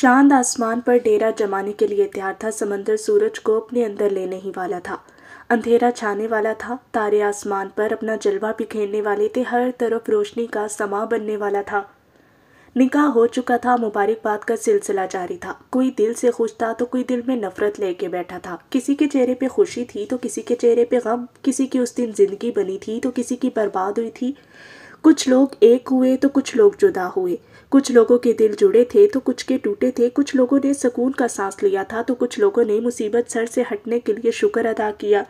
चांद आसमान पर डेरा जमाने के लिए तैयार था समंदर सूरज को अपने अंदर लेने ही वाला था अंधेरा छाने वाला था तारे आसमान पर अपना जलवा बिखेरने वाले थे हर तरफ रोशनी का समा बनने वाला था निकाह हो चुका था मुबारकबाद का सिलसिला जारी था कोई दिल से खुश था तो कोई दिल में नफरत लेके बैठा था किसी के चेहरे पे खुशी थी तो किसी के चेहरे पे गम किसी की उस दिन जिंदगी बनी थी तो किसी की बर्बाद हुई थी कुछ लोग एक हुए तो कुछ लोग जुदा हुए कुछ लोगों के दिल जुड़े थे तो कुछ के टूटे थे कुछ लोगों ने सुकून का सांस लिया था तो कुछ लोगों ने मुसीबत सर से हटने के लिए शुक्र अदा किया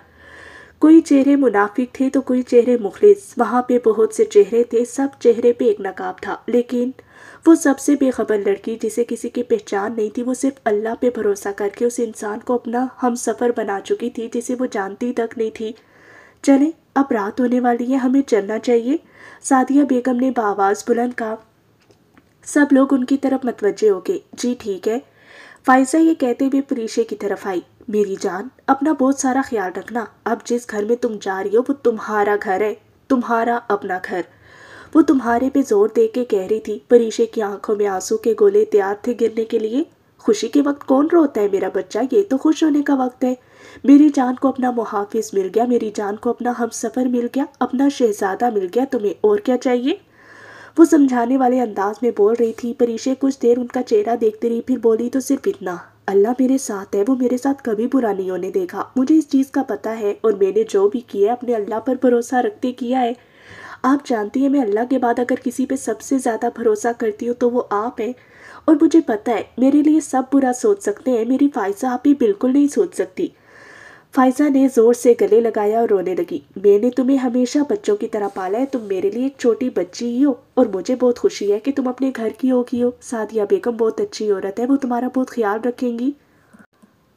कोई चेहरे मुनाफिक थे तो कोई चेहरे मुखलिस वहाँ पे बहुत से चेहरे थे सब चेहरे पे एक नकाब था लेकिन वो सबसे बेखबर लड़की जिसे किसी की पहचान नहीं थी वो सिर्फ अल्लाह पे भरोसा करके उस इंसान को अपना हम सफ़र बना चुकी थी जिसे वो जानती तक नहीं थी चले अब रात होने वाली है हमें चलना चाहिए सादिया बेगम ने बावाज़ बुलंद कहा सब लोग उनकी तरफ मतवजे हो गए जी ठीक है फाइजा ये कहते हुए परीशे की तरफ आई मेरी जान अपना बहुत सारा ख्याल रखना अब जिस घर में तुम जा रही हो वो तुम्हारा घर है तुम्हारा अपना घर वो तुम्हारे पे जोर दे के कह रही थी परीशे की आंखों में आंसू के गोले तैयार थे गिरने के लिए खुशी के वक्त कौन रोता है मेरा बच्चा ये तो खुश होने का वक्त है मेरी जान को अपना मुहाफिज मिल गया मेरी जान को अपना हम सफ़र मिल गया अपना शहजादा मिल गया तुम्हें और क्या चाहिए वो समझाने वाले अंदाज में बोल रही थी परीशे कुछ देर उनका चेहरा देखती रही फिर बोली तो सिर्फ इतना अल्लाह मेरे साथ है वो मेरे साथ कभी बुरा नहीं होने देगा मुझे इस चीज़ का पता है और मैंने जो भी किया अपने अल्लाह पर भरोसा रखते किया है आप जानती हैं मैं अल्लाह के बाद अगर किसी पे सबसे ज़्यादा भरोसा करती हूँ तो वो आप हैं और मुझे पता है मेरे लिए सब बुरा सोच सकते हैं मेरी फ़ायसा आप ही बिल्कुल नहीं सोच सकती फायजा ने जोर से गले लगाया और रोने लगी मैंने तुम्हें हमेशा बच्चों की तरह पाला है तुम मेरे लिए एक छोटी बच्ची ही हो और मुझे बहुत खुशी है कि तुम अपने घर की होगी हो सादिया बेगम बहुत अच्छी औरत है वो तुम्हारा बहुत ख्याल रखेंगी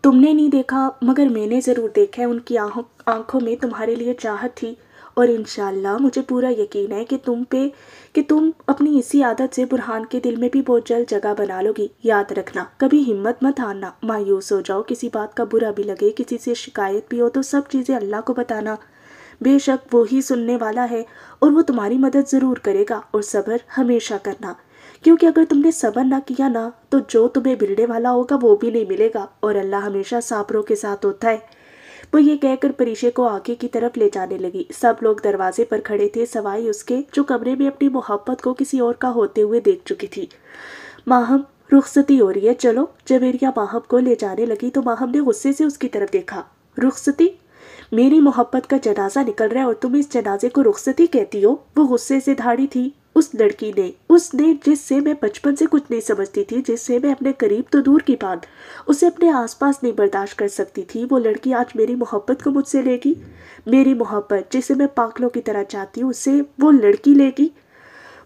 तुमने नहीं देखा मगर मैंने ज़रूर देखा है उनकी आँखों आँखों में तुम्हारे लिए चाहत थी और इन मुझे पूरा यकीन है कि तुम पे कि तुम अपनी इसी आदत से बुरहान के दिल में भी बहुत जल्द जगह बना लोगी याद रखना कभी हिम्मत मत हारना मायूस हो जाओ किसी बात का बुरा भी लगे किसी से शिकायत भी हो तो सब चीज़ें अल्लाह को बताना बेशक वो ही सुनने वाला है और वो तुम्हारी मदद ज़रूर करेगा और सब्र हमेशा करना क्योंकि अगर तुमने सब्र ना किया ना तो जो तुम्हें बिरड़े वाला होगा वो भी नहीं मिलेगा और अल्लाह हमेशा सापरों के साथ होता है वो ये कहकर परिशे को आगे की तरफ ले जाने लगी सब लोग दरवाजे पर खड़े थे सवाई उसके जो कमरे में अपनी मोहब्बत को किसी और का होते हुए देख चुकी थी माहम रुखसती हो रही है चलो जवेरिया माहम को ले जाने लगी तो माहम ने गुस्से से उसकी तरफ देखा रुखसती मेरी मोहब्बत का जनाजा निकल रहा है और तुम इस जनाजे को रुखसती कहती हो वो गुस्से से धाड़ी थी उस लड़की ने उसने जिससे मैं बचपन से कुछ नहीं समझती थी जिससे मैं अपने करीब तो दूर की बात उसे अपने आसपास नहीं बर्दाश्त कर सकती थी वो लड़की आज मेरी मोहब्बत को मुझसे लेगी मेरी मोहब्बत जिसे मैं पागलों की तरह चाहती हूँ उसे वो लड़की लेगी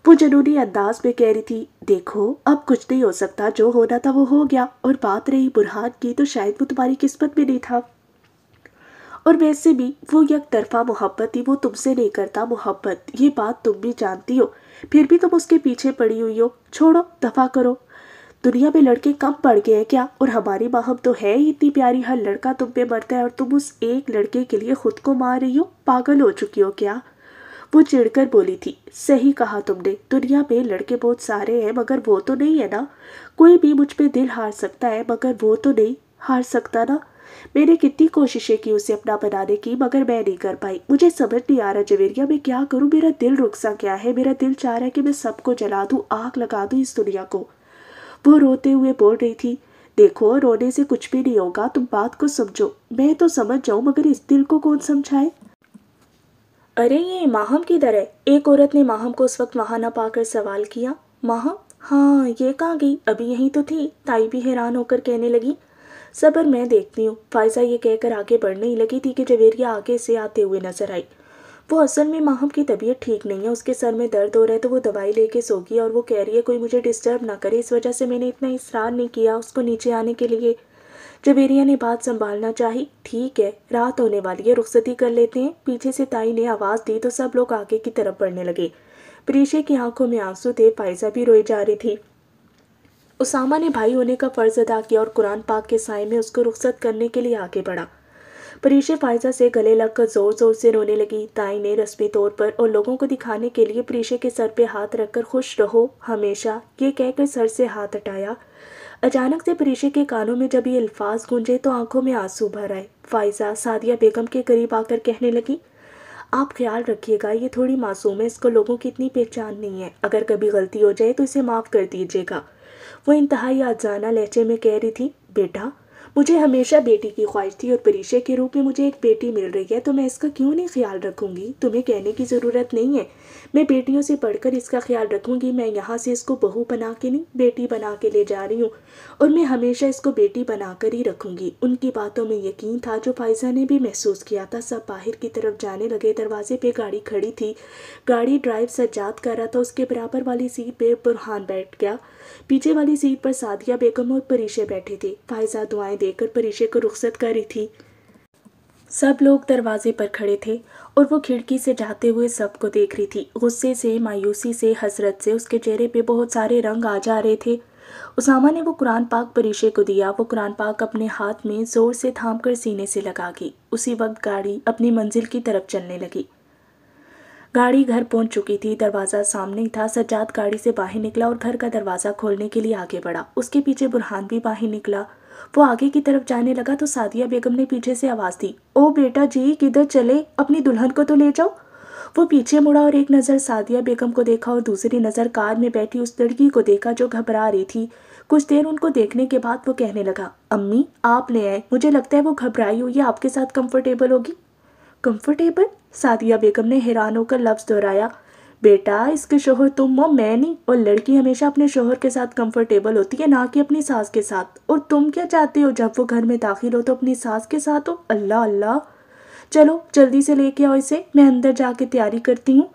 वो जनूनी अंदाज में कह रही थी देखो अब कुछ नहीं हो सकता जो होना था वो हो गया और बात रही बुरहान की तो शायद वो तुम्हारी किस्मत में नहीं था और वैसे भी वो यक तरफा मोहब्बत थी वो तुमसे नहीं करता मोहब्बत ये बात तुम भी जानती हो फिर भी तुम उसके पीछे पड़ी हुई हो छोड़ो दफा करो दुनिया में लड़के कम पड़ गए हैं क्या और हमारी माँ हम तो है ही इतनी प्यारी हर लड़का तुम पे मरता है और तुम उस एक लड़के के लिए खुद को मार रही हो पागल हो चुकी हो क्या वो चिड़कर बोली थी सही कहा तुमने दुनिया में लड़के बहुत सारे हैं मगर वो तो नहीं है ना कोई भी मुझ पर दिल हार सकता है मगर वो तो नहीं हार सकता ना मैंने कितनी कोशिशें की उसे अपना बनाने की मगर मैं नहीं कर पाई मुझे समझ नहीं आ रहा जवेरिया मैं क्या करूँ मेरा दिल रुक सा क्या है मेरा दिल चाह रहा है कि मैं सबको जला दूँ आग लगा दूँ इस दुनिया को वो रोते हुए बोल रही थी देखो रोने से कुछ भी नहीं होगा तुम बात को समझो मैं तो समझ जाऊँ मगर इस दिल को कौन समझाए अरे ये माहम की दर है एक औरत ने माहम को उस वक्त वहाँ ना पाकर सवाल किया माहम हाँ ये कहाँ गई अभी यहीं तो थी ताई भी हैरान होकर कहने लगी सबर मैं देखती हूँ फायजा ये कहकर आगे बढ़ने ही लगी थी कि जवेरिया आगे से आते हुए नजर आई वो असल में माहम की तबीयत ठीक नहीं है उसके सर में दर्द हो रहा है तो वो दवाई लेके सो गई और वो कह रही है कोई मुझे डिस्टर्ब ना करे इस वजह से मैंने इतना इसरार नहीं किया उसको नीचे आने के लिए जवेरिया ने बात संभालना चाही ठीक है रात होने वाली है रुख्सती कर लेते हैं पीछे से ताई ने आवाज़ दी तो सब लोग आगे की तरफ बढ़ने लगे प्रीशे की आंखों में आंसू थे फायजा भी रोई जा रही थी उसामा ने भाई होने का फ़र्ज़ अदा किया और कुरान पाक के साय में उसको रुख्सत करने के लिए आगे बढ़ा परीशे फायजा से गले लगकर ज़ोर ज़ोर से रोने लगी ताई ने रस्मी तौर पर और लोगों को दिखाने के लिए परीशे के सर पे हाथ रखकर खुश रहो हमेशा ये कहकर सर से हाथ हटाया अचानक से परीशे के कानों में जब ये अल्फाज गूंजे तो आंखों में आंसू भर आए फायजा सादिया बेगम के करीब आकर कहने लगी आप ख्याल रखिएगा ये थोड़ी मासूम है इसको लोगों की इतनी पहचान नहीं है अगर कभी गलती हो जाए तो इसे माफ़ कर दीजिएगा वो इंतहाई आजाना लहजे में कह रही थी बेटा मुझे हमेशा बेटी की ख्वाहिश थी और परीक्षा के रूप में मुझे एक बेटी मिल रही है तो मैं इसका क्यों नहीं ख्याल रखूंगी तुम्हें कहने की ज़रूरत नहीं है मैं बेटियों से पढ़कर इसका ख्याल रखूँगी मैं यहाँ से इसको बहू बना के नहीं बेटी बना के ले जा रही हूँ और मैं हमेशा इसको बेटी बनाकर ही रखूँगी उनकी बातों में यकीन था जो फायजा ने भी महसूस किया था सब बाहर की तरफ जाने लगे दरवाजे पे गाड़ी खड़ी थी गाड़ी ड्राइव सजात कर रहा था उसके बराबर वाली सीट पर बुरहान बैठ गया पीछे वाली सीट पर सादिया बेगम और परीशे बैठी थी फायजा दुआएं देकर परीशे को रुख्सत करी थी सब लोग दरवाजे पर खड़े थे और वो खिड़की से जाते हुए सबको देख रही थी गुस्से से मायूसी से हसरत से उसके चेहरे पे बहुत सारे रंग आ जा रहे थे उसामा ने वो कुरान पाक परिशे को दिया वो कुरान पाक अपने हाथ में ज़ोर से थाम कर सीने से लगा गई उसी वक्त गाड़ी अपनी मंजिल की तरफ चलने लगी गाड़ी घर पहुंच चुकी थी दरवाज़ा सामने ही था सज्जाद गाड़ी से बाहर निकला और घर का दरवाज़ा खोलने के लिए आगे बढ़ा उसके पीछे बुरहान भी बाहर निकला वो आगे की तरफ जाने लगा तो सादिया बेगम ने पीछे से आवाज़ दी ओ बेटा जी किधर चले अपनी दुल्हन को तो ले जाओ वो पीछे मुड़ा और एक नज़र सादिया बेगम को देखा और दूसरी नज़र कार में बैठी उस लड़की को देखा जो घबरा रही थी कुछ देर उनको देखने के बाद वो कहने लगा अम्मी आप ले आए मुझे लगता है वो घबराई हुई आपके साथ कंफर्टेबल होगी कंफर्टेबल सादिया बेगम ने हैरान होकर लफ्ज़ दोहराया बेटा इसके शोहर तुम हो मैं नहीं और लड़की हमेशा अपने शोहर के साथ कंफर्टेबल होती है ना कि अपनी सास के साथ और तुम क्या चाहते हो जब वो घर में दाखिल हो तो अपनी सास के साथ हो अल्लाह अल्लाह चलो जल्दी से लेके आओ इसे मैं अंदर जाके तैयारी करती हूँ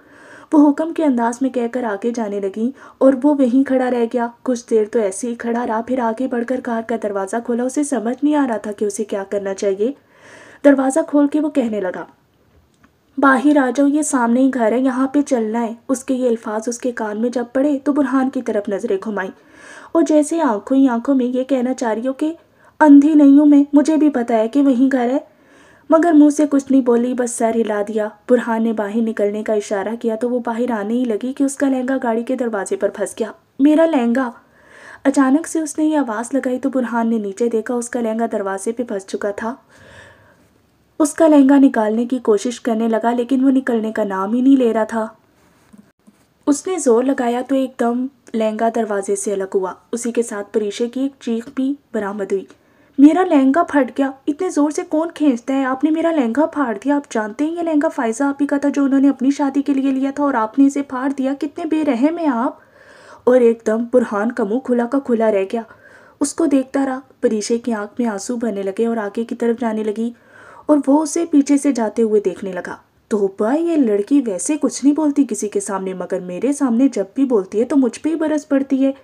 वो हुक्म के अंदाज में कहकर आगे जाने लगी और वो वहीं खड़ा रह गया कुछ देर तो ऐसे ही खड़ा रहा फिर आगे बढ़कर कार का दरवाज़ा खोला उसे समझ नहीं आ रहा था कि उसे क्या करना चाहिए दरवाज़ा खोल के वो कहने लगा बाहर आ जाओ ये सामने ही घर है यहाँ पे चलना है उसके ये अल्फाज उसके कान में जब पड़े तो बुरहान की तरफ नज़रें घुमाई और जैसे आंखों ही आंखों में ये कहना चाह रही हो कि अंधी नहीं हूँ मैं मुझे भी पता है कि वहीं घर है मगर मुंह से कुछ नहीं बोली बस सर हिला दिया बुरहान ने बाहर निकलने का इशारा किया तो वो बाहर आने ही लगी कि उसका लहंगा गाड़ी के दरवाजे पर फंस गया मेरा लहंगा अचानक से उसने ये आवाज़ लगाई तो बुरहान ने नीचे देखा उसका लहंगा दरवाजे पर फंस चुका था उसका लहंगा निकालने की कोशिश करने लगा लेकिन वो निकलने का नाम ही नहीं ले रहा था उसने ज़ोर लगाया तो एकदम लहंगा दरवाजे से अलग हुआ उसी के साथ परीशे की एक चीख भी बरामद हुई मेरा लहंगा फट गया इतने ज़ोर से कौन खींचता है आपने मेरा लहंगा फाड़ दिया आप जानते हैं ये लहंगा फ़ायज़ा आप ही का था जो उन्होंने अपनी शादी के लिए लिया था और आपने इसे फाड़ दिया कितने बेरहम हैं आप और एकदम बुरहान का मुँह खुला का खुला रह गया उसको देखता रहा परीशे की आंख में आंसू भरने लगे और आगे की तरफ जाने लगी और वो उसे पीछे से जाते हुए देखने लगा तो भाई ये लड़की वैसे कुछ नहीं बोलती किसी के सामने मगर मेरे सामने जब भी बोलती है तो मुझ पर ही बरस पड़ती है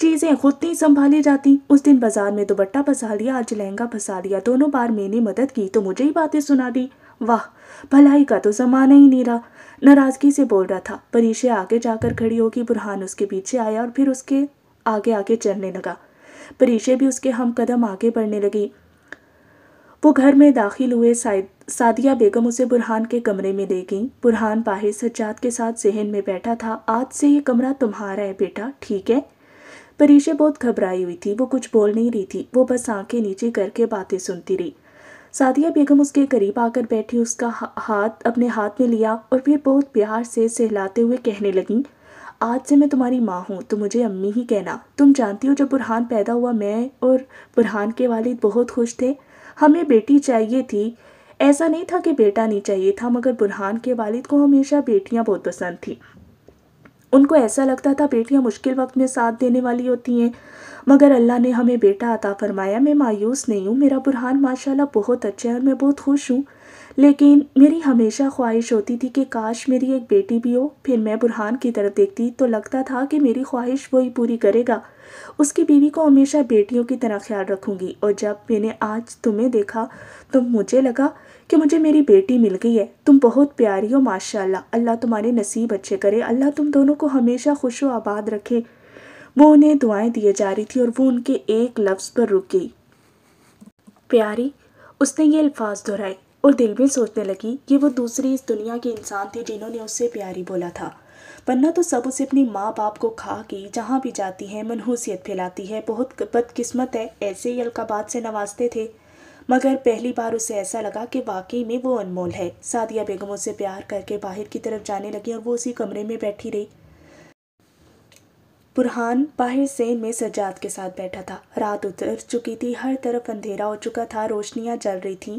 चीज़ें खुद नहीं संभाली जाती उस दिन बाजार में दुपट्टा फंसा लिया आज लहंगा फंसा लिया दोनों बार मैंने मदद की तो मुझे ही बातें सुना दी वाह भलाई का तो जमाना ही नहीं रहा नाराजगी से बोल रहा था परीशे आगे जाकर खड़ी होगी बुरहान उसके पीछे आया और फिर उसके आगे आगे चलने लगा परीशे भी उसके हम कदम आगे बढ़ने लगी वो घर में दाखिल हुए सादिया बेगम उसे बुरहान के कमरे में ले गई बुरहान बाहिर सज्जात के साथ जहन में बैठा था आज से ये कमरा तुम्हारा है बेटा ठीक है परीशे बहुत घबराई हुई थी वो कुछ बोल नहीं रही थी वो बस आंखें नीचे करके बातें सुनती रही सादिया बेगम उसके करीब आकर बैठी उसका हाथ अपने हाथ में लिया और फिर बहुत प्यार से सहलाते हुए कहने लगी आज से मैं तुम्हारी माँ हूँ तो मुझे अम्मी ही कहना तुम जानती हो जब बुरहान पैदा हुआ मैं और बुरहान के वालिद बहुत खुश थे हमें बेटी चाहिए थी ऐसा नहीं था कि बेटा नहीं चाहिए था मगर बुरहान के वालिद को हमेशा बेटियां बहुत पसंद थी उनको ऐसा लगता था बेटियां मुश्किल वक्त में साथ देने वाली होती हैं मगर अल्लाह ने हमें बेटा अता फरमाया मैं मायूस नहीं हूँ मेरा बुरहान माशाल्लाह बहुत अच्छा है और मैं बहुत खुश हूँ लेकिन मेरी हमेशा ख्वाहिश होती थी कि काश मेरी एक बेटी भी हो फिर मैं बुरहान की तरफ देखती तो लगता था कि मेरी ख्वाहिश वही पूरी करेगा उसकी बीवी को हमेशा बेटियों की तरह ख्याल रखूंगी और जब मैंने आज तुम्हें देखा तो मुझे लगा कि मुझे मेरी बेटी मिल गई है तुम बहुत प्यारी हो माशाल्लाह अल्लाह तुम्हारे नसीब अच्छे करे अल्लाह तुम दोनों को हमेशा खुश व आबाद रखे वो उन्हें दुआएं दिए जा रही थी और वो उनके एक लफ्ज़ पर रुक गई प्यारी उसने ये अल्फाज दोहराए और दिल में सोचने लगी कि वो दूसरी इस दुनिया की इंसान थी जिन्होंने उससे प्यारी बोला था पन्ना तो सब उसे अपनी माँ बाप को खा के जहाँ भी जाती है मनहूसियत फैलाती है बहुत बदकिस्मत है ऐसे ही अलकाबाद से नवाजते थे मगर पहली बार उसे ऐसा लगा कि वाकई में वो अनमोल है सादिया बेगम उसे प्यार करके बाहर की तरफ जाने लगी और वो उसी कमरे में बैठी रही बुरहान बाहर सेन में सज्जाद के साथ बैठा था रात उतर चुकी थी हर तरफ अंधेरा हो चुका था रोशनियाँ जल रही थीं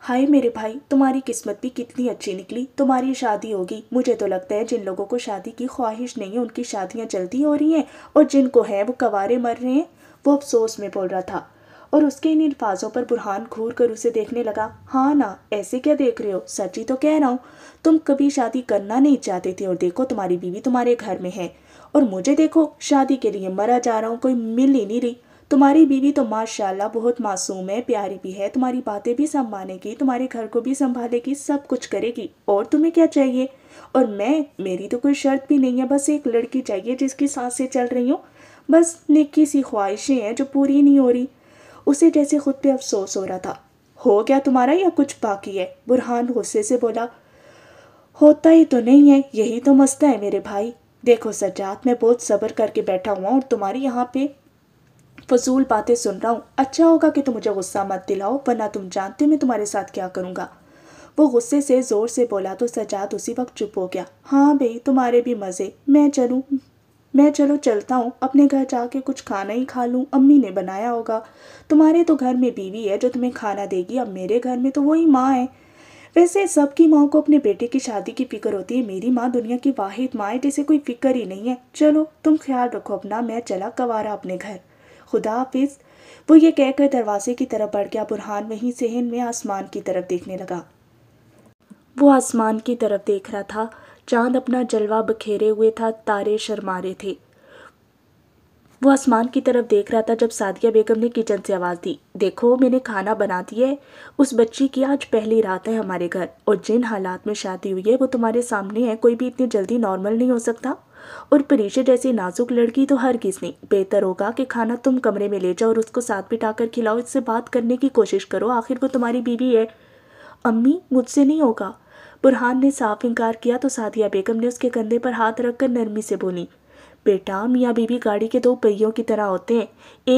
हाय मेरे भाई तुम्हारी किस्मत भी कितनी अच्छी निकली तुम्हारी शादी होगी मुझे तो लगता है जिन लोगों को शादी की ख्वाहिश नहीं है उनकी शादियाँ जल्दी हो रही हैं और जिनको है वो कवारे मर रहे हैं वो अफसोस में बोल रहा था और उसके इन अल्फाजों पर बुरहान घूर कर उसे देखने लगा हाँ ना ऐसे क्या देख रहे हो सच तो कह रहा हूँ तुम कभी शादी करना नहीं चाहते थे और देखो तुम्हारी बीवी तुम्हारे घर में है और मुझे देखो शादी के लिए मरा जा रहा हूँ कोई मिल ही नहीं रही तुम्हारी बीवी तो माशाल्लाह बहुत मासूम है प्यारी भी है तुम्हारी बातें भी संभालेगी तुम्हारे घर को भी संभालेगी सब कुछ करेगी और तुम्हें क्या चाहिए और मैं मेरी तो कोई शर्त भी नहीं है बस एक लड़की चाहिए जिसकी सांस से चल रही हूँ बस निकी सी ख्वाहिशें हैं जो पूरी नहीं हो रही उसे जैसे खुद पर अफसोस हो रहा था हो क्या तुम्हारा या कुछ बाकी है बुरहान गुस्से से बोला होता ही तो नहीं है यही तो मस्ता है मेरे भाई देखो सज्जात मैं बहुत सब्र करके बैठा हुआ और तुम्हारी यहाँ पे फजूल बातें सुन रहा हूँ अच्छा होगा कि तुम मुझे गुस्सा मत दिलाओ वरना तुम जानते हो मैं तुम्हारे साथ क्या करूँगा वो गुस्से से ज़ोर से बोला तो सजाद उसी वक्त चुप हो गया हाँ भाई तुम्हारे भी मज़े मैं चलूँ मैं चलो चलता हूँ अपने घर जाके कुछ खाना ही खा लूँ अम्मी ने बनाया होगा तुम्हारे तो घर में बीवी है जो तुम्हें खाना देगी अब मेरे घर में तो वही माँ है वैसे सबकी माँ को अपने बेटे की शादी की फ़िक्र होती है मेरी माँ दुनिया की वाहिद माँ है जिसे कोई फ़िक्र ही नहीं है चलो तुम ख्याल रखो अपना मैं चला कवारा अपने घर खुदा हाफिज वो ये कहकर दरवाजे की तरफ बढ़ गया बुरहान वहीं सेहन में आसमान की तरफ देखने लगा वो आसमान की तरफ देख रहा था चांद अपना जलवा बखेरे हुए था तारे रहे थे वो आसमान की तरफ देख रहा था जब सादिया बेगम ने किचन से आवाज़ दी देखो मैंने खाना बना दिया है उस बच्ची की आज पहली रात है हमारे घर और जिन हालात में शादी हुई है वो तुम्हारे सामने है कोई भी इतनी जल्दी नॉर्मल नहीं हो सकता और परीशा जैसी नाजुक लड़की तो हर किस ने बेहतर होगा कि खाना तुम कमरे में ले जाओ और उसको साथ बिठा कर खिलाओ इससे बात करने की कोशिश करो आखिर वो तुम्हारी बीवी है अम्मी मुझसे नहीं होगा बुरहान ने साफ इनकार किया तो सादिया बेगम ने उसके कंधे पर हाथ रखकर नरमी से बोली बेटा मियाँ बीबी गाड़ी के दो पहियों की तरह होते हैं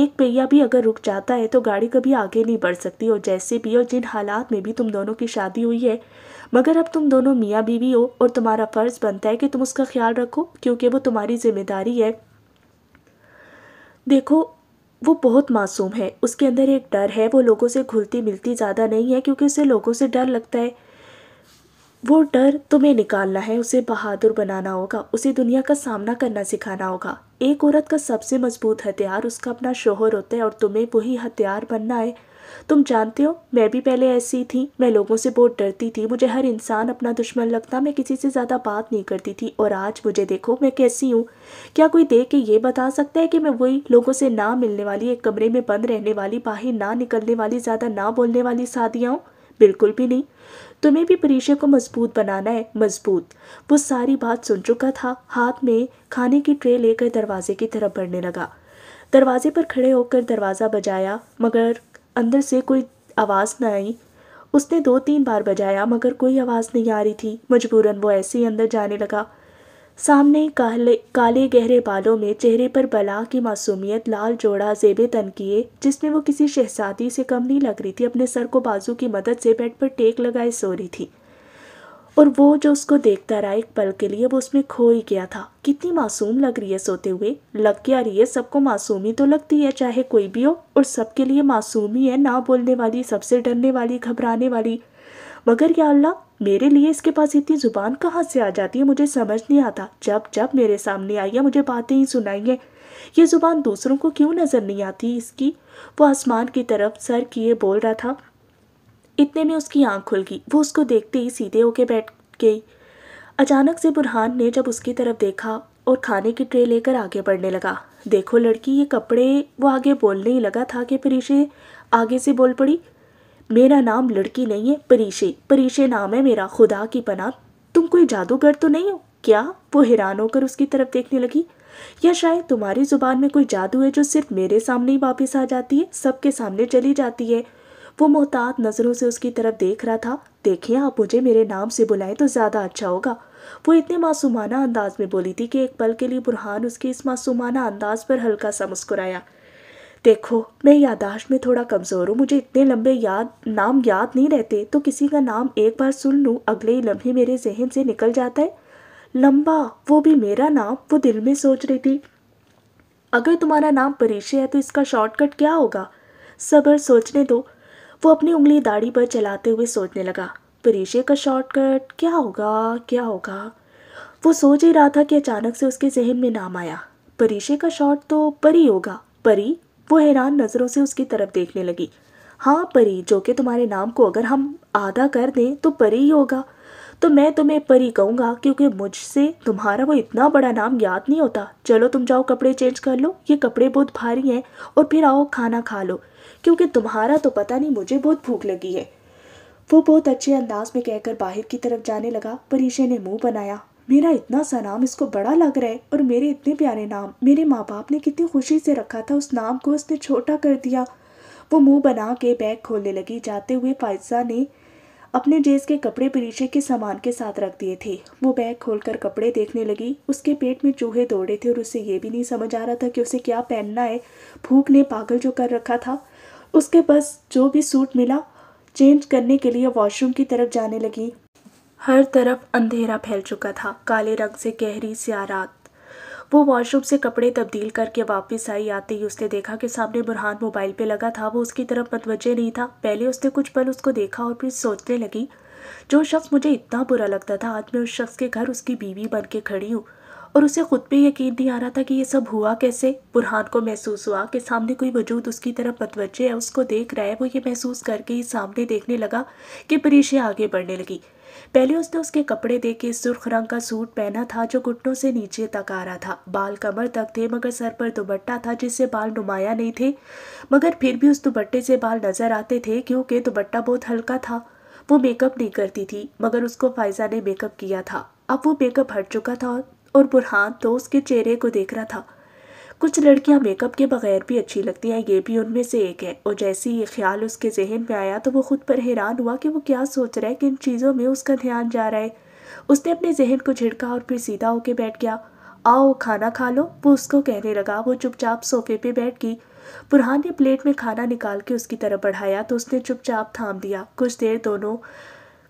एक पहिया भी अगर रुक जाता है तो गाड़ी कभी आगे नहीं बढ़ सकती और जैसे भी और जिन हालात में भी तुम दोनों की शादी हुई है मगर अब तुम दोनों मियाँ बीवी हो और तुम्हारा फ़र्ज़ बनता है कि तुम उसका ख्याल रखो क्योंकि वो तुम्हारी जिम्मेदारी है देखो वो बहुत मासूम है उसके अंदर एक डर है वो लोगों से घुलती मिलती ज़्यादा नहीं है क्योंकि उसे लोगों से डर लगता है वो डर तुम्हें निकालना है उसे बहादुर बनाना होगा उसे दुनिया का सामना करना सिखाना होगा एक औरत का सबसे मजबूत हथियार उसका अपना शोहर होता है और तुम्हें वही हथियार बनना है तुम जानते हो मैं भी पहले ऐसी थी मैं लोगों से बहुत डरती थी मुझे हर इंसान अपना दुश्मन लगता मैं किसी से ज़्यादा बात नहीं करती थी और आज मुझे देखो मैं कैसी हूँ क्या कोई देख के ये बता सकता है कि मैं वही लोगों से ना मिलने वाली एक कमरे में बंद रहने वाली बाहर ना निकलने वाली ज़्यादा ना बोलने वाली सादियाँ हूँ बिल्कुल भी नहीं तुम्हें भी परीक्षे को मजबूत बनाना है मजबूत वो सारी बात सुन चुका था हाथ में खाने की ट्रे लेकर दरवाजे की तरफ बढ़ने लगा दरवाजे पर खड़े होकर दरवाज़ा बजाया मगर अंदर से कोई आवाज़ ना आई उसने दो तीन बार बजाया मगर कोई आवाज़ नहीं आ रही थी मजबूरन वो ऐसे ही अंदर जाने लगा सामने काले काले गहरे बालों में चेहरे पर बला की मासूमियत लाल जोड़ा जेबे तन किए जिसमें वो किसी शहजादी से कम नहीं लग रही थी अपने सर को बाजू की मदद से बेड पर टेक लगाए सो रही थी और वो जो उसको देखता रहा एक पल के लिए वो उसमें खो ही गया था कितनी मासूम लग रही है सोते हुए लग क्या रही है सबको मासूम ही तो लगती है चाहे कोई भी हो और सबके लिए मासूम ही है ना बोलने वाली सबसे डरने वाली घबराने वाली मगर या अल्लाह मेरे लिए इसके पास इतनी ज़ुबान कहाँ से आ जाती है मुझे समझ नहीं आता जब जब मेरे सामने आई है मुझे बातें ही सुनाई हैं ये ज़ुबान दूसरों को क्यों नज़र नहीं आती इसकी वो आसमान की तरफ सर किए बोल रहा था इतने में उसकी आंख खुल गई वो उसको देखते ही सीधे होके बैठ गई अचानक से बुरहान ने जब उसकी तरफ देखा और खाने की ट्रे लेकर आगे बढ़ने लगा देखो लड़की ये कपड़े वो आगे बोलने ही लगा था कि परीशे आगे से बोल पड़ी मेरा नाम लड़की नहीं है परीशे परीशे नाम है मेरा खुदा की पना तुम कोई जादूगर तो नहीं हो क्या वो हैरान होकर उसकी तरफ देखने लगी या शायद तुम्हारी ज़ुबान में कोई जादू है जो सिर्फ मेरे सामने ही वापस आ जाती है सबके सामने चली जाती है वो मोहतात नज़रों से उसकी तरफ देख रहा था देखिए आप मुझे मेरे नाम से बुलाएं तो ज़्यादा अच्छा होगा वो इतने मासूमाना अंदाज में बोली थी कि एक पल के लिए बुरहान उसके इस मासूमाना अंदाज पर हल्का सा मुस्कुराया देखो मैं यादाश्त में थोड़ा कमज़ोर हूँ मुझे इतने लंबे याद नाम याद नहीं रहते तो किसी का नाम एक बार सुन लूँ अगले ही लम्हे मेरे जहन से निकल जाता है लंबा वो भी मेरा नाम वो दिल में सोच रही थी अगर तुम्हारा नाम परीक्षा है तो इसका शॉर्टकट क्या होगा सबर सोचने दो वो अपनी उंगली दाढ़ी पर चलाते हुए सोचने लगा परीशे का शॉर्टकट क्या होगा क्या होगा वो सोच ही रहा था कि अचानक से उसके जहन में नाम आया परीशे का शॉर्ट तो परी होगा परी वो हैरान नज़रों से उसकी तरफ देखने लगी हाँ परी जो कि तुम्हारे नाम को अगर हम आधा कर दें तो परी ही होगा तो मैं तुम्हें परी कहूँगा क्योंकि मुझसे तुम्हारा वो इतना बड़ा नाम याद नहीं होता चलो तुम जाओ कपड़े चेंज कर लो ये कपड़े बहुत भारी हैं और फिर आओ खाना खा लो क्योंकि तुम्हारा तो पता नहीं मुझे बहुत भूख लगी है वो बहुत अच्छे अंदाज में कहकर बाहर की तरफ जाने लगा परीशे ने मुंह बनाया मेरा इतना सा नाम इसको बड़ा लग रहा है और मेरे इतने प्यारे नाम मेरे माँ बाप ने कितनी खुशी से रखा था उस नाम को उसने छोटा कर दिया वो मुंह बना के बैग खोलने लगी जाते हुए फायजा ने अपने जेस के कपड़े परीशे के सामान के साथ रख दिए थे वो बैग खोलकर कपड़े देखने लगी उसके पेट में चूहे दौड़े थे और उसे ये भी नहीं समझ आ रहा था कि उसे क्या पहनना है भूख ने पागल जो कर रखा था उसके बस जो भी सूट मिला चेंज करने के लिए वॉशरूम की तरफ जाने लगी हर तरफ अंधेरा फैल चुका था काले रंग से गहरी सिया रात वो वॉशरूम से कपड़े तब्दील करके वापस आई आते ही उसने देखा कि सामने बुरहान मोबाइल पे लगा था वो उसकी तरफ मतवजे नहीं था पहले उसने कुछ पल उसको देखा और फिर सोचने लगी जो शख्स मुझे इतना बुरा लगता था आज मैं उस शख्स के घर उसकी बीवी बन के खड़ी हूँ और उसे ख़ुद पे यकीन नहीं आ रहा था कि ये सब हुआ कैसे बुरहान को महसूस हुआ कि सामने कोई वजूद उसकी तरफ मतवजे है उसको देख रहा है वो ये महसूस करके ही सामने देखने लगा कि परीशे आगे बढ़ने लगी पहले उसने उसके कपड़े देखे सुर्ख रंग का सूट पहना था जो घुटनों से नीचे तक आ रहा था बाल कमर तक थे मगर सर पर दुबट्टा था जिससे बाल नुमाया नहीं थे मगर फिर भी उस दुबट्टे से बाल नजर आते थे क्योंकि दुबट्टा बहुत हल्का था वो मेकअप नहीं करती थी मगर उसको फायजा ने मेकअप किया था अब वो मेकअप हट चुका था और और बुरहान तो उसके चेहरे को देख रहा था कुछ लड़कियां मेकअप के बगैर भी अच्छी लगती हैं ये भी उनमें से एक है और जैसे ही ये ख्याल उसके जहन में आया तो वो खुद पर हैरान हुआ कि वो क्या सोच रहा है कि इन चीज़ों में उसका ध्यान जा रहा है उसने अपने जहन को झिड़का और फिर सीधा होके बैठ गया आओ खाना खा लो वो उसको कहने लगा वो चुपचाप सोफे पे बैठ गई बुरहान ने प्लेट में खाना निकाल के उसकी तरफ बढ़ाया तो उसने चुपचाप थाम दिया कुछ देर दोनों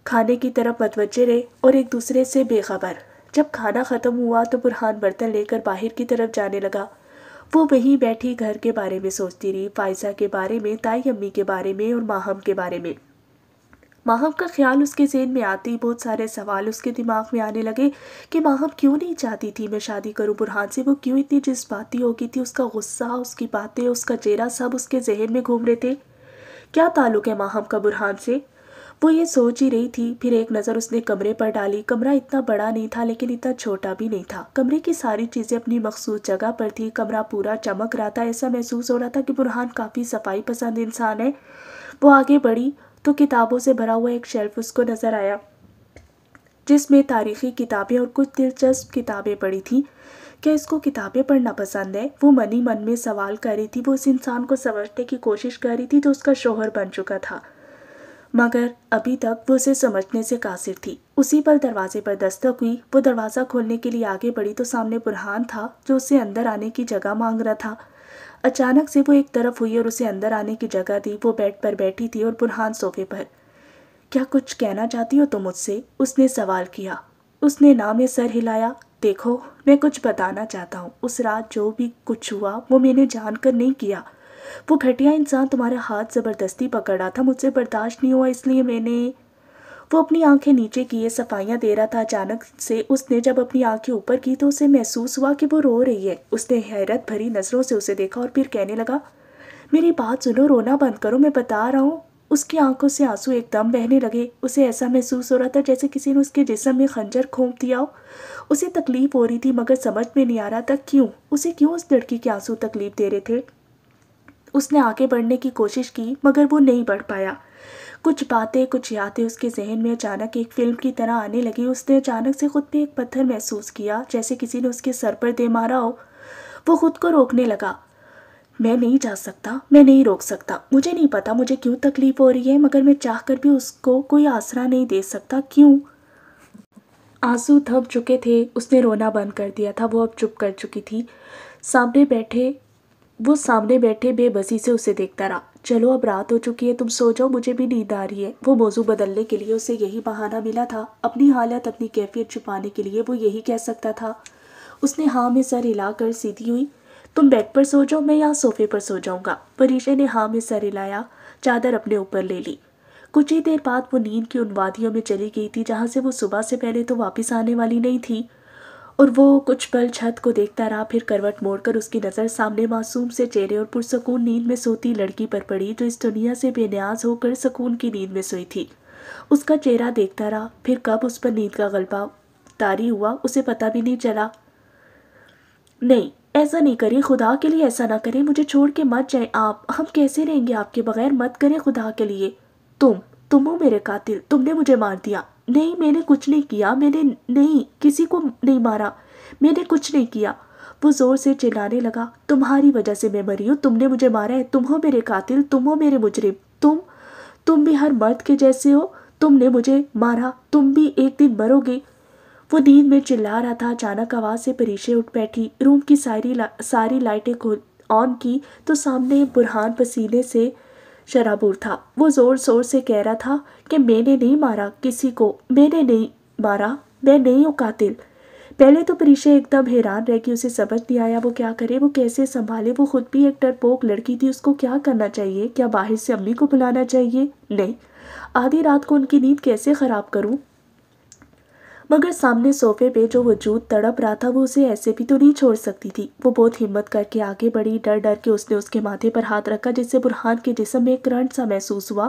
खाने की तरफ मतवजे रहे और एक दूसरे से बेखबर जब खाना ख़त्म हुआ तो बुरहान बर्तन लेकर बाहर की तरफ जाने लगा वो वहीं बैठी घर के बारे में सोचती रही फायजा के बारे में ताई अम्मी के बारे में और माहम के बारे में माहम का ख्याल उसके जेन में आते ही बहुत सारे सवाल उसके दिमाग में आने लगे कि माहम क्यों नहीं चाहती थी मैं शादी करूं बुरहान से वो क्यों इतनी जज्बाती हो गई थी उसका गुस्सा उसकी बातें उसका चेहरा सब उसके जहन में घूम रहे थे क्या ताल्लुक है माहम का बुरहान से वो ये सोच ही रही थी फिर एक नज़र उसने कमरे पर डाली कमरा इतना बड़ा नहीं था लेकिन इतना छोटा भी नहीं था कमरे की सारी चीज़ें अपनी मखसूस जगह पर थी कमरा पूरा चमक रहा था ऐसा महसूस हो रहा था कि बुरहान काफ़ी सफाई पसंद इंसान है वो आगे बढ़ी तो किताबों से भरा हुआ एक शेल्फ उसको नज़र आया जिसमें तारीखी किताबें और कुछ दिलचस्प किताबें पढ़ी थी क्या इसको किताबें पढ़ना पसंद है वो मनी मन में सवाल कर रही थी वो उस इंसान को समझने की कोशिश कर रही थी जो उसका शोहर बन चुका था मगर अभी तक वो उसे समझने से कासिर थी उसी पर दरवाजे पर दस्तक हुई वो दरवाज़ा खोलने के लिए आगे बढ़ी तो सामने बुरहान था जो उसे अंदर आने की जगह मांग रहा था अचानक से वो एक तरफ हुई और उसे अंदर आने की जगह दी वो बेड पर बैठी थी और बुरहान सोफे पर क्या कुछ कहना चाहती हो तुम तो मुझसे उसने सवाल किया उसने ना में सर हिलाया देखो मैं कुछ बताना चाहता हूँ उस रात जो भी कुछ हुआ वो मैंने जानकर नहीं किया वो घटिया इंसान तुम्हारा हाथ ज़बरदस्ती पकड़ रहा था मुझसे बर्दाश्त नहीं हुआ इसलिए मैंने वो अपनी आंखें नीचे किए सफाइयाँ दे रहा था अचानक से उसने जब अपनी आंखें ऊपर की तो उसे महसूस हुआ कि वो रो रही है उसने हैरत भरी नज़रों से उसे देखा और फिर कहने लगा मेरी बात सुनो रोना बंद करो मैं बता रहा हूँ उसकी आंखों से आंसू एकदम बहने लगे उसे ऐसा महसूस हो रहा था जैसे किसी ने उसके जिसम में खंजर खोप दिया हो उसे तकलीफ हो रही थी मगर समझ में नहीं आ रहा था क्यों उसे क्यों उस लड़की के आंसू तकलीफ दे रहे थे उसने आगे बढ़ने की कोशिश की मगर वो नहीं बढ़ पाया कुछ बातें कुछ यादें उसके जहन में अचानक एक फिल्म की तरह आने लगी उसने अचानक से खुद पे एक पत्थर महसूस किया जैसे किसी ने उसके सर पर दे मारा हो वो खुद को रोकने लगा मैं नहीं जा सकता मैं नहीं रोक सकता मुझे नहीं पता मुझे क्यों तकलीफ हो रही है मगर मैं चाह कर भी उसको कोई आसरा नहीं दे सकता क्यों आंसू थप चुके थे उसने रोना बंद कर दिया था वो अब चुप कर चुकी थी सामने बैठे वो सामने बैठे बेबसी से उसे देखता रहा चलो अब रात हो चुकी है तुम सो जाओ मुझे भी नींद आ रही है वो मौजू बदलने के लिए उसे यही बहाना मिला था अपनी हालत अपनी कैफियत छुपाने के लिए वो यही कह सकता था उसने हाँ में सर हिलाकर सीधी हुई तुम बेड पर सो जाओ मैं यहाँ सोफे पर सो जाऊँगा परीशे ने हाँ में सर हिलाया चादर अपने ऊपर ले ली कुछ ही देर बाद वो नींद की उन वादियों में चली गई थी जहाँ से वो सुबह से पहले तो वापस आने वाली नहीं थी और वो कुछ पल छत को देखता रहा फिर करवट मोड़कर उसकी नज़र सामने मासूम से चेहरे और पुरसकून नींद में सोती लड़की पर पड़ी जो इस दुनिया से बेनियाज होकर सुकून की नींद में सोई थी उसका चेहरा देखता रहा फिर कब उस पर नींद का गलबा तारी हुआ उसे पता भी नहीं चला नहीं ऐसा नहीं करें खुदा के लिए ऐसा ना करें मुझे छोड़ के मत जाए आप हम कैसे रहेंगे आपके बगैर मत करें खुदा के लिए तुम तुम हो मेरे कातिल तुमने मुझे मार दिया नहीं मैंने कुछ नहीं किया मैंने नहीं किसी को नहीं मारा मैंने कुछ नहीं किया वो ज़ोर से चिल्लाने लगा तुम्हारी वजह से मैं मरी हूँ तुमने मुझे मारा है तुम हो मेरे कातिल तुम हो मेरे मुजरिम तुम तुम भी हर मर्द के जैसे हो तुमने मुझे मारा तुम भी एक दिन मरोगे वो नींद में चिल्ला रहा था अचानक आवाज़ से परीशे उठ बैठी रूम की सारी ला, सारी लाइटें ऑन की तो सामने बुरहान पसीने से शराबूर था वो ज़ोर शोर से कह रहा था कि मैंने नहीं मारा किसी को मैंने नहीं मारा मैं नहीं हूँ कातिल पहले तो परीक्षा एकदम हैरान रह गई उसे समझ नहीं आया वो क्या करे वो कैसे संभाले वो खुद भी एक डरपोक लड़की थी उसको क्या करना चाहिए क्या बाहर से अम्मी को बुलाना चाहिए नहीं आधी रात को उनकी नींद कैसे ख़राब करूँ मगर सामने सोफे पे जो वजूद तड़प रहा था वो उसे ऐसे भी तो नहीं छोड़ सकती थी वो बहुत हिम्मत करके आगे बढ़ी डर डर के उसने उसके माथे पर हाथ रखा जिससे बुरहान के जिसम में एक करंट सा महसूस हुआ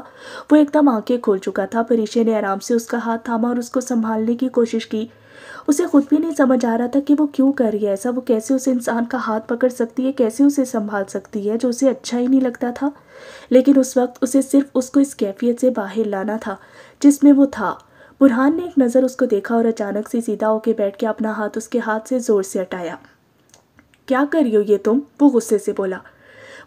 वो एकदम आंखें खोल चुका था परिशे ने आराम से उसका हाथ थामा और उसको संभालने की कोशिश की उसे खुद भी नहीं समझ आ रहा था कि वो क्यों कर रही है ऐसा वो कैसे उस इंसान का हाथ पकड़ सकती है कैसे उसे संभाल सकती है जो उसे अच्छा ही नहीं लगता था लेकिन उस वक्त उसे सिर्फ उसको इस कैफियत से बाहर लाना था जिसमें वो था बुरहान ने एक नज़र उसको देखा और अचानक से सीधा होके बैठ के अपना हाथ उसके हाथ से ज़ोर से हटाया क्या कर रही हो ये तुम वो गुस्से से बोला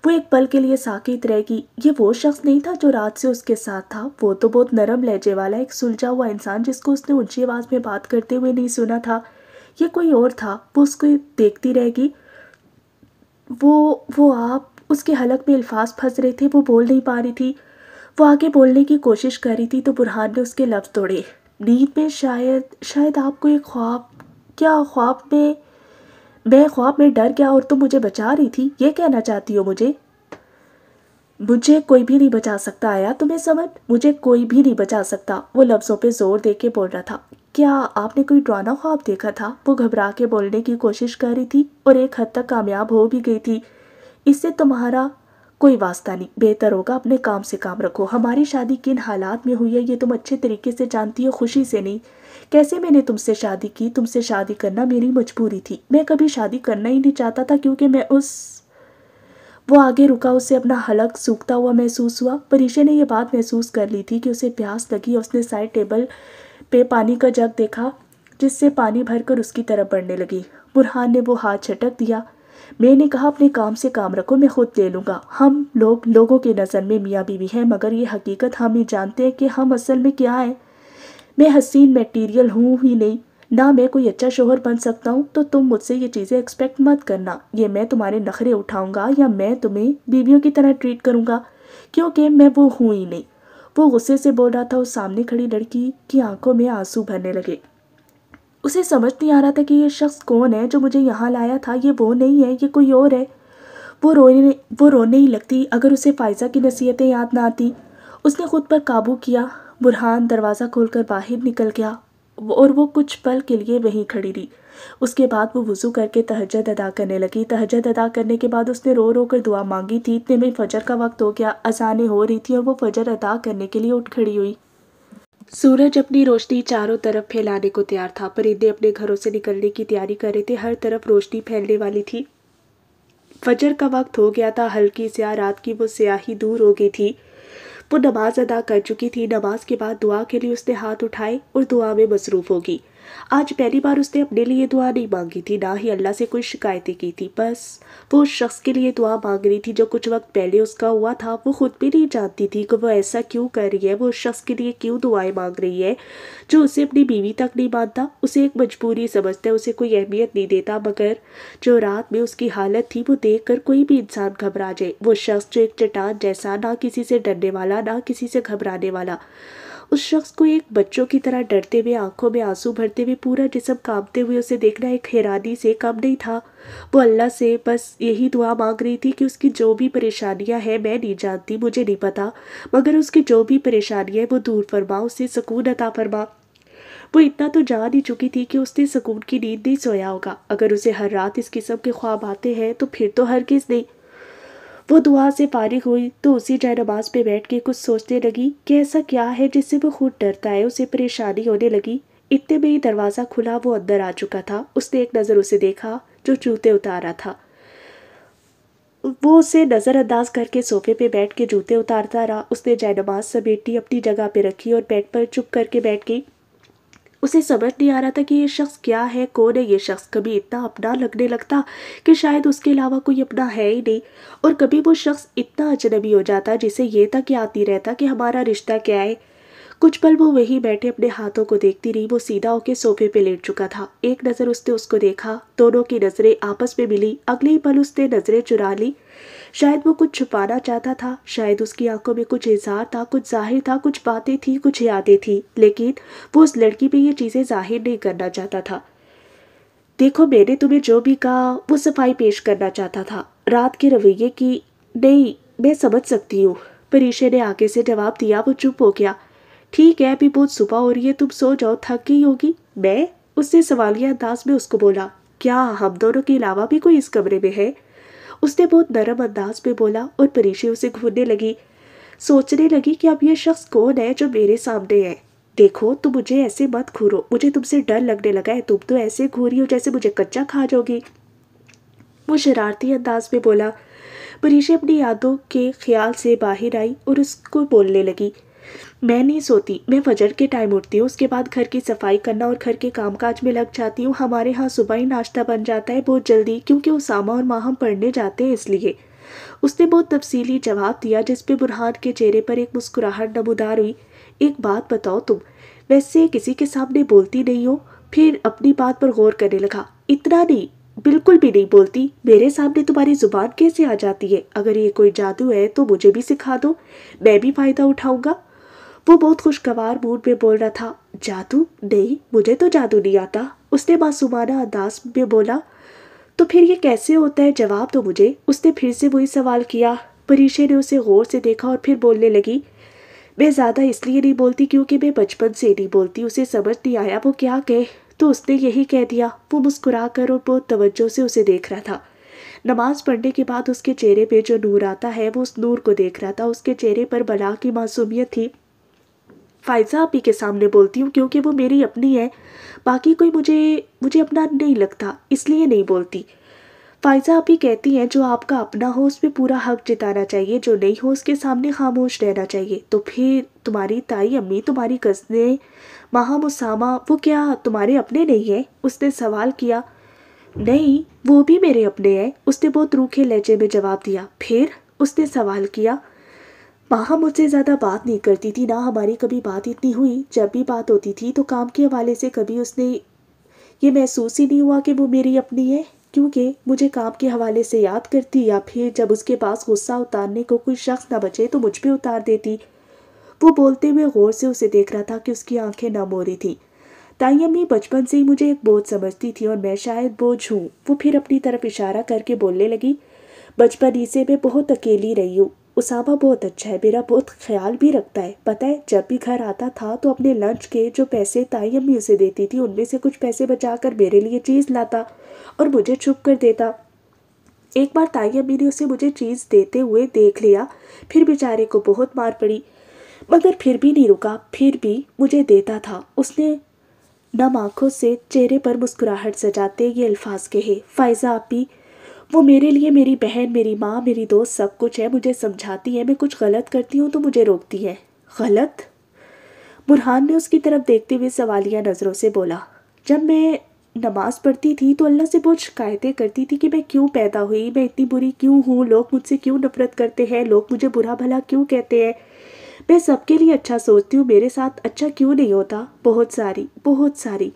वो एक पल के लिए साकित रहेगी ये वो शख्स नहीं था जो रात से उसके साथ था वो तो बहुत नरम लहजे वाला एक सुलझा हुआ इंसान जिसको उसने ऊंची आवाज़ में बात करते हुए नहीं सुना था ये कोई और था वो उसको देखती रहेगी वो वो आप उसके हलक में अल्फाज फंस रहे थे वो बोल नहीं पा रही थी वो आगे बोलने की कोशिश कर रही थी तो बुरहान ने उसके लफ्ज़ तोड़े नींद में शायद शायद आपको ये ख्वाब क्या ख्वाब में मैं ख्वाब में डर गया और तुम मुझे बचा रही थी ये कहना चाहती हो मुझे मुझे कोई भी नहीं बचा सकता आया तुम्हें समझ मुझे कोई भी नहीं बचा सकता वो लफ्ज़ों पे जोर दे के बोल रहा था क्या आपने कोई ड्राना ख्वाब देखा था वो घबरा के बोलने की कोशिश कर रही थी और एक हद तक कामयाब हो भी गई थी इससे तुम्हारा कोई वास्ता नहीं बेहतर होगा अपने काम से काम रखो हमारी शादी किन हालात में हुई है ये तुम अच्छे तरीके से जानती हो खुशी से नहीं कैसे मैंने तुमसे शादी की तुमसे शादी करना मेरी मजबूरी थी मैं कभी शादी करना ही नहीं चाहता था क्योंकि मैं उस वो आगे रुका उसे अपना हलक सूखता हुआ महसूस हुआ परीशे ने यह बात महसूस कर ली थी कि उसे प्यास लगी उसने साइड टेबल पे पानी का जग देखा जिससे पानी भरकर उसकी तरफ बढ़ने लगी बुरहान ने वो हाथ झटक दिया मैंने कहा अपने काम से काम रखो मैं खुद ले लूँगा हम लोग लोगों के नज़र में मियाँ बीवी हैं मगर ये हकीकत हम ही जानते हैं कि हम असल में क्या है मैं हसीन मटीरियल हूँ ही नहीं ना मैं कोई अच्छा शोहर बन सकता हूँ तो तुम मुझसे ये चीज़ें एक्सपेक्ट मत करना ये मैं तुम्हारे नखरे उठाऊँगा या मैं तुम्हें बीवियों की तरह ट्रीट करूँगा क्योंकि मैं वो हूँ ही नहीं वो गुस्से से बोल रहा था उस सामने खड़ी लड़की की आंखों में आंसू भरने लगे उसे समझ नहीं आ रहा था कि ये शख्स कौन है जो मुझे यहाँ लाया था ये वो नहीं है ये कोई और है वो रोने वो रोने ही लगती अगर उसे फ़ायज़ा की नसीहतें याद ना आती उसने खुद पर काबू किया बुरहान दरवाज़ा खोलकर बाहर निकल गया और वो कुछ पल के लिए वहीं खड़ी रही उसके बाद वो वज़ू करके तहजद अदा करने लगी तहजद अदा करने के बाद उसने रो रो कर दुआ मांगी थी इतने में फ़जर का वक्त हो गया अजानें हो रही थी और वो फ़जर अदा करने के लिए उठ खड़ी हुई सूरज अपनी रोशनी चारों तरफ फैलाने को तैयार था परिंदे अपने घरों से निकलने की तैयारी कर रहे थे हर तरफ रोशनी फैलने वाली थी फजर का वक्त हो गया था हल्की स्या रात की वो स्याही दूर हो गई थी वो नमाज अदा कर चुकी थी नमाज के बाद दुआ के लिए उसने हाथ उठाए और दुआ में मसरूफ़ होगी आज पहली बार उसने अपने लिए दुआ नहीं मांगी थी ना ही अल्लाह से कोई शिकायतें की थी बस वो उस शख्स के लिए दुआ मांग रही थी जो कुछ वक्त पहले उसका हुआ था वो खुद भी नहीं जानती थी कि वो ऐसा क्यों कर रही है वो उस शख्स के लिए क्यों दुआएं मांग रही है जो उसे अपनी बीवी तक नहीं मानता उसे एक मजबूरी समझता है उसे कोई अहमियत नहीं देता मगर जो रात में उसकी हालत थी वो देख कर कोई भी इंसान घबरा जाए वो शख्स जो एक चटान जैसा ना किसी से डरने वाला ना किसी से घबराने वाला उस शख्स को एक बच्चों की तरह डरते हुए आंखों में आंसू भरते हुए पूरा जिसम कांपते हुए उसे देखना एक हैरानी से कम नहीं था वो अल्लाह से बस यही दुआ मांग रही थी कि उसकी जो भी परेशानियां हैं मैं नहीं जानती मुझे नहीं पता मगर उसकी जो भी परेशानियाँ वो दूर फरमा उसे सुकून अता फरमा वो इतना तो जान ही चुकी थी कि उसने सुकून की नींद नहीं सोया होगा अगर उसे हर रात इस किस्म के ख्वाब आते हैं तो फिर तो हर किस नहीं वो दुआ से फारिग हुई तो उसी जायनमाज पे बैठ के कुछ सोचने लगी कि ऐसा क्या है जिससे वो खुद डरता है उसे परेशानी होने लगी इतने में ही दरवाज़ा खुला वो अंदर आ चुका था उसने एक नज़र उसे देखा जो जूते उतारा था वो उसे नज़रअंदाज करके सोफे पे बैठ के जूते उतारता रहा उसने जयनमाज समेटी अपनी जगह पे रखी और बेड पर चुप करके बैठ गई उसे समझ नहीं आ रहा था कि ये शख्स क्या है कौन है ये शख्स कभी इतना अपना लगने लगता कि शायद उसके अलावा कोई अपना है ही नहीं और कभी वो शख्स इतना अजनबी हो जाता जिसे ये तक याद नहीं रहता कि हमारा रिश्ता क्या है कुछ पल वो वहीं बैठे अपने हाथों को देखती रही वो सीधा होकर सोफे पे लेट चुका था एक नज़र उसने उसको देखा दोनों की नज़रें आपस में मिली अगले ही पल उसने नज़रें चुरा ली शायद वो कुछ छुपाना चाहता था शायद उसकी आंखों में कुछ इजहार था कुछ जाहिर था कुछ बातें थी कुछ यादें थी लेकिन वो उस लड़की पे ये चीज़ें जाहिर नहीं करना चाहता था देखो मैंने तुम्हें जो भी कहा वो सफाई पेश करना चाहता था रात के रवैये की नहीं मैं समझ सकती हूँ पर ने आगे से जवाब दिया वो चुप हो गया ठीक है अभी बहुत सुबह हो रही है तुम सो जाओ थक गई होगी मैं उसने सवालिया अंदाज में उसको बोला क्या हम दोनों के अलावा भी कोई इस कमरे में है उसने बहुत नरम अंदाज में बोला और परीशी उसे घूरने लगी सोचने लगी कि अब यह शख्स कौन है जो मेरे सामने है देखो तुम मुझे ऐसे मत घूरो मुझे तुमसे डर लगने लगा है तुम तो ऐसे घूरी हो जैसे मुझे कच्चा खा जाओगी वो शरारती अंदाज में बोला मनीषा अपनी यादों के ख्याल से बाहर आई और उसको बोलने लगी मैं नहीं सोती मैं फजर के टाइम उठती हूँ उसके बाद घर की सफाई करना और घर के कामकाज में लग जाती हूँ हमारे यहाँ सुबह ही नाश्ता बन जाता है बहुत जल्दी क्योंकि उसामा और माह पढ़ने जाते हैं इसलिए उसने बहुत तफसीली जवाब दिया जिस पर बुरहान के चेहरे पर एक मुस्कुराहट नमदार हुई एक बात बताओ तुम वैसे किसी के सामने बोलती नहीं हो फिर अपनी बात पर गौर करने लगा इतना नहीं बिल्कुल भी नहीं बोलती मेरे सामने तुम्हारी ज़ुबान कैसे आ जाती है अगर ये कोई जादू है तो मुझे भी सिखा दो मैं भी फ़ायदा उठाऊंगा वो बहुत खुशगवार मूड में बोल रहा था जादू नहीं मुझे तो जादू नहीं आता उसने मासूमाना अंदाज में बोला तो फिर ये कैसे होता है जवाब तो मुझे उसने फिर से वही सवाल किया परीशे ने उसे गौर से देखा और फिर बोलने लगी मैं ज़्यादा इसलिए नहीं बोलती क्योंकि मैं बचपन से नहीं बोलती उसे समझ नहीं आया वो क्या कहे तो उसने यही कह दिया वो मुस्कुरा कर और बहुत तवज्जो से उसे देख रहा था नमाज पढ़ने के बाद उसके चेहरे पे जो नूर आता है वो उस नूर को देख रहा था उसके चेहरे पर बला की मासूमियत थी फ़ायज़ा आप ही के सामने बोलती हूँ क्योंकि वो मेरी अपनी है बाकी कोई मुझे मुझे अपना नहीं लगता इसलिए नहीं बोलती फ़ायज़ा आप ही कहती हैं जो आपका अपना हो उस पर पूरा हक जिताना चाहिए जो नहीं हो उसके सामने खामोश रहना चाहिए तो फिर तुम्हारी ताई अम्मी तुम्हारी कज़ने माह मुसामा वो क्या तुम्हारे अपने नहीं हैं उसने सवाल किया नहीं वो भी मेरे अपने हैं उसने बहुत रूखे लहजे में जवाब दिया फिर उसने सवाल किया माँ मुझसे ज़्यादा बात नहीं करती थी ना हमारी कभी बात इतनी हुई जब भी बात होती थी तो काम के हवाले से कभी उसने ये महसूस ही नहीं हुआ कि वो मेरी अपनी है क्योंकि मुझे काम के हवाले से याद करती या फिर जब उसके पास गुस्सा उतारने को कोई शख्स ना बचे तो मुझ पर उतार देती वो बोलते हुए गौर से उसे देख रहा था कि उसकी आंखें नम हो रही थीं ताई अम्मी बचपन से ही मुझे एक बोझ समझती थी और मैं शायद बोझ हूँ वो फिर अपनी तरफ इशारा करके बोलने लगी बचपन ही से मैं बहुत अकेली रही हूँ उसामा बहुत अच्छा है मेरा बहुत ख्याल भी रखता है पता है जब भी घर आता था तो अपने लंच के जो पैसे ताई अम्मी उसे देती थी उनमें से कुछ पैसे बचा कर मेरे लिए चीज़ लाता और मुझे छुप कर देता एक बार ताई अम्मी ने उसे मुझे चीज़ देते हुए देख लिया फिर बेचारे को बहुत मार पड़ी मगर फिर भी नहीं रुका फिर भी मुझे देता था उसने नम आँखों से चेहरे पर मुस्कुराहट सजाते ये अल्फाज कहे फ़ायज़ा आपी वो मेरे लिए मेरी बहन मेरी माँ मेरी दोस्त सब कुछ है मुझे समझाती है मैं कुछ गलत करती हूँ तो मुझे रोकती है गलत बुरहान ने उसकी तरफ देखते हुए सवालिया नज़रों से बोला जब मैं नमाज़ पढ़ती थी तो अल्लाह से बहुत शिकायतें करती थी कि मैं क्यों पैदा हुई मैं इतनी बुरी क्यों हूँ लोग मुझसे क्यों नफरत करते हैं लोग मुझे बुरा भला क्यों कहते हैं मैं सबके लिए अच्छा सोचती हूँ मेरे साथ अच्छा क्यों नहीं होता बहुत सारी बहुत सारी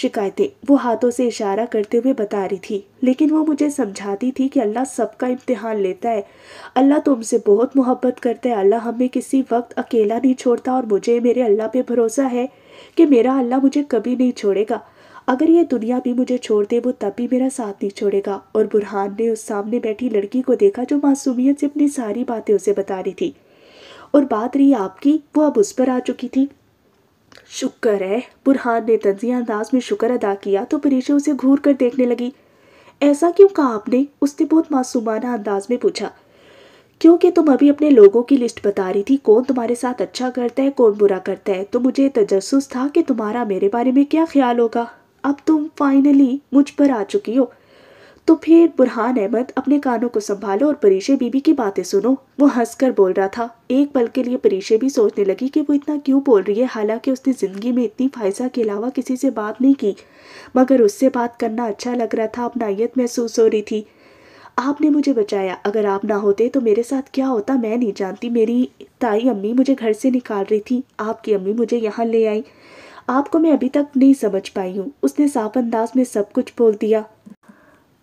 शिकायतें वो हाथों से इशारा करते हुए बता रही थी लेकिन वो मुझे समझाती थी कि अल्लाह सबका इम्तहान लेता है अल्लाह तुमसे बहुत मोहब्बत करता है अल्लाह हमें किसी वक्त अकेला नहीं छोड़ता और मुझे मेरे अल्लाह पे भरोसा है कि मेरा अल्लाह मुझे कभी नहीं छोड़ेगा अगर ये दुनिया भी मुझे छोड़ दे वो तब भी मेरा साथ नहीं छोड़ेगा और बुरहान ने उस सामने बैठी लड़की को देखा जो मासूमियत से अपनी सारी बातें उसे बता रही थी और बात रही आपकी वो अब उस पर आ चुकी थी शुक्र है बुरहान ने तजिया अंदाज में शुक्र अदा किया तो परेशा उसे घूर कर देखने लगी ऐसा क्यों कहा आपने उसने बहुत मासूमाना अंदाज में पूछा क्योंकि तुम अभी अपने लोगों की लिस्ट बता रही थी कौन तुम्हारे साथ अच्छा करता है कौन बुरा करता है तो मुझे तजस था कि तुम्हारा मेरे बारे में क्या ख्याल होगा अब तुम फाइनली मुझ पर आ चुकी हो तो फिर बुरहान अहमद अपने कानों को संभालो और परीशे बीबी की बातें सुनो वो हंसकर बोल रहा था एक पल के लिए परीशे भी सोचने लगी कि वो इतना क्यों बोल रही है हालांकि उसने जिंदगी में इतनी फायजा के अलावा किसी से बात नहीं की मगर उससे बात करना अच्छा लग रहा था अपनाइत महसूस हो रही थी आपने मुझे बचाया अगर आप ना होते तो मेरे साथ क्या होता मैं नहीं जानती मेरी ताई अम्मी मुझे घर से निकाल रही थी आपकी अम्मी मुझे यहाँ ले आई आपको मैं अभी तक नहीं समझ पाई हूँ उसने साफ अंदाज में सब कुछ बोल दिया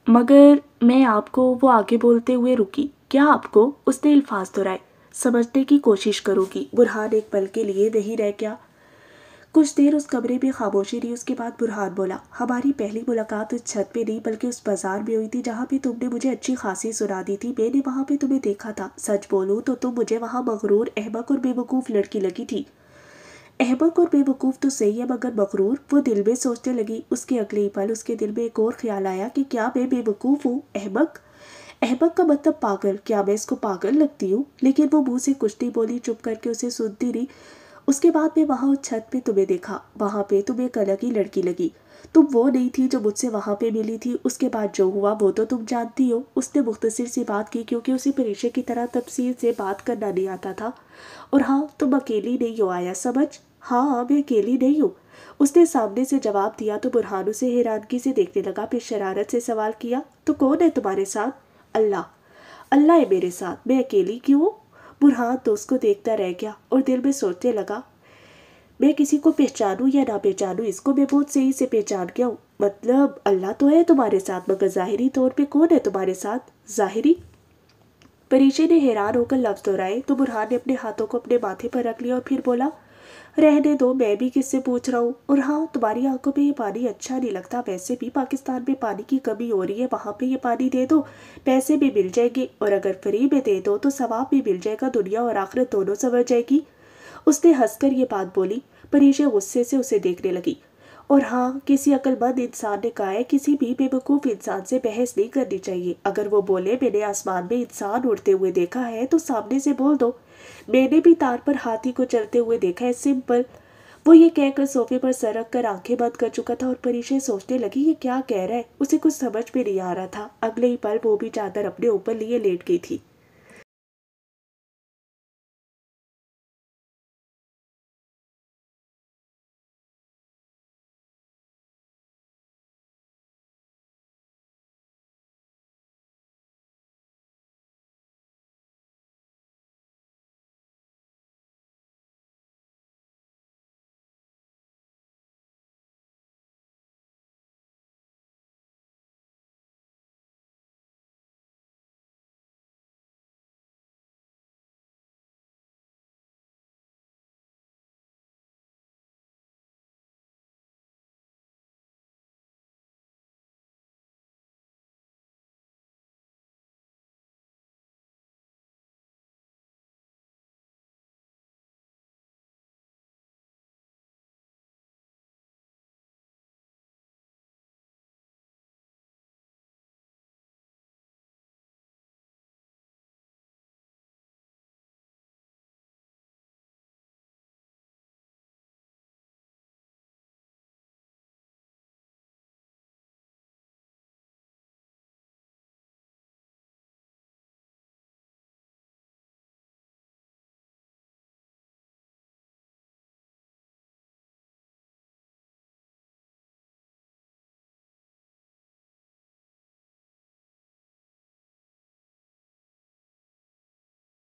मगर मैं आपको वो आगे बोलते हुए रुकी क्या आपको उसने अल्फाज दोहराए समझने की कोशिश करूँगी बुरहान एक पल के लिए नहीं रह गया कुछ देर उस कमरे में खामोशी रही उसके बाद बुरहान बोला हमारी पहली मुलाकात उस छत पे नहीं बल्कि उस बाजार में हुई थी जहाँ पे तुमने मुझे अच्छी खासी सुना दी थी मैंने वहाँ पे तुम्हें देखा था सच बोलूँ तो तुम मुझे वहाँ मगरूर अहमक और बेवकूफ़ लड़की लगी थी अहबक और बेवकूफ़ तो सही है मगर मकरूर वो दिल में सोचने लगी उसके अगले ही पल उसके दिल में एक और ख्याल आया कि क्या मैं बेवकूफ़ हूँ अहबक अहबक का मतलब पागल क्या मैं इसको पागल लगती हूँ लेकिन वो मुँह से कुछ नहीं बोली चुप करके उसे सुनती रही उसके बाद मैं वहाँ उस छत पे तुम्हें देखा वहाँ पे तुम्हें अलग ही लड़की लगी तुम वो नहीं थी जो मुझसे वहाँ पे मिली थी उसके बाद जो हुआ वो तो तुम जानती हो उसने मुख्तसर से बात की क्योंकि उसे परेशे की तरह तफसील से बात करना नहीं आता था और हाँ तुम अकेली नहीं हो आया समझ हाँ, हाँ मैं अकेली नहीं हूँ उसने सामने से जवाब दिया तो बुरहान उसे हैरानगी से देखने लगा फिर शरारत से सवाल किया तो कौन है तुम्हारे साथ अल्लाह अल्लाह है मेरे साथ मैं अकेली क्यों बुरहान तो उसको देखता रह गया और दिल में सोचने लगा मैं किसी को पहचानूँ या ना पहचानूँ इसको मैं बहुत सही से पहचान गया हूँ मतलब अल्लाह तो है तुम्हारे साथ मगर ज़ाहरी तौर पर कौन है तुम्हारे साथ ज़ाहरी परीचे ने हैरान होकर लफ्ज़ दोहराए तो बुरहान ने अपने हाथों को अपने माथे पर रख लिया और फिर बोला रहने दो मैं भी किससे पूछ रहा हूँ और हाँ तुम्हारी आंखों पे ये पानी अच्छा नहीं लगता वैसे भी पाकिस्तान में पानी की कमी हो रही है वहाँ पे ये पानी दे दो पैसे भी मिल जाएंगे और अगर फ्री में दे दो तो सवाब भी मिल जाएगा दुनिया और आखिरत दोनों समझ जाएगी उसने हंसकर ये बात बोली परीशा गुस्से से उसे देखने लगी और हाँ किसी अक्लमंद इंसान ने कहा है किसी भी बेवकूफ़ इंसान से बहस नहीं करनी चाहिए अगर वो बोले मैंने आसमान में इंसान उड़ते हुए देखा है तो सामने से बोल दो मैंने भी तार पर हाथी को चलते हुए देखा है सिंपल वो ये कहकर सोफे पर सरक कर आंखें बंद कर चुका था और परिचय सोचने लगी ये क्या कह रहा है उसे कुछ समझ में नहीं आ रहा था अगले ही पल वो भी चादर अपने ऊपर लिए लेट गई थी